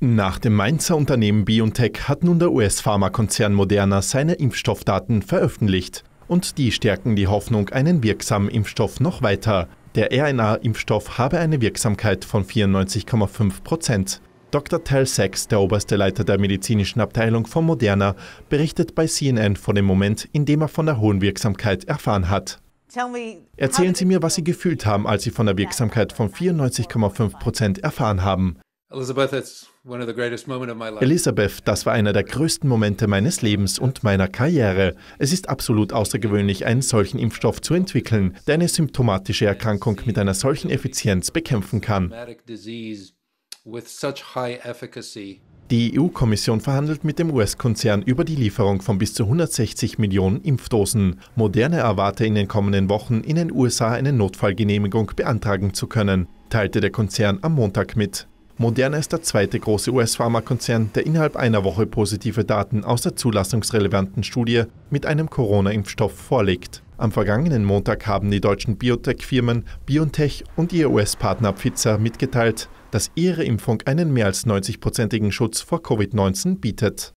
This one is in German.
Nach dem Mainzer Unternehmen BioNTech hat nun der US-Pharmakonzern Moderna seine Impfstoffdaten veröffentlicht. Und die stärken die Hoffnung, einen wirksamen Impfstoff noch weiter. Der RNA-Impfstoff habe eine Wirksamkeit von 94,5 Prozent. Dr. Tal Sachs, der oberste Leiter der medizinischen Abteilung von Moderna, berichtet bei CNN von dem Moment, in dem er von der hohen Wirksamkeit erfahren hat. Erzählen Sie mir, was Sie gefühlt haben, als Sie von der Wirksamkeit von 94,5 Prozent erfahren haben. Elisabeth, das war einer der größten Momente meines Lebens und meiner Karriere. Es ist absolut außergewöhnlich, einen solchen Impfstoff zu entwickeln, der eine symptomatische Erkrankung mit einer solchen Effizienz bekämpfen kann. Die EU-Kommission verhandelt mit dem US-Konzern über die Lieferung von bis zu 160 Millionen Impfdosen. Moderne erwarte in den kommenden Wochen in den USA eine Notfallgenehmigung beantragen zu können, teilte der Konzern am Montag mit. Moderna ist der zweite große US-Pharmakonzern, der innerhalb einer Woche positive Daten aus der zulassungsrelevanten Studie mit einem Corona-Impfstoff vorlegt. Am vergangenen Montag haben die deutschen Biotech-Firmen BioNTech und ihr US-Partner Pfizer mitgeteilt, dass ihre Impfung einen mehr als 90-prozentigen Schutz vor Covid-19 bietet.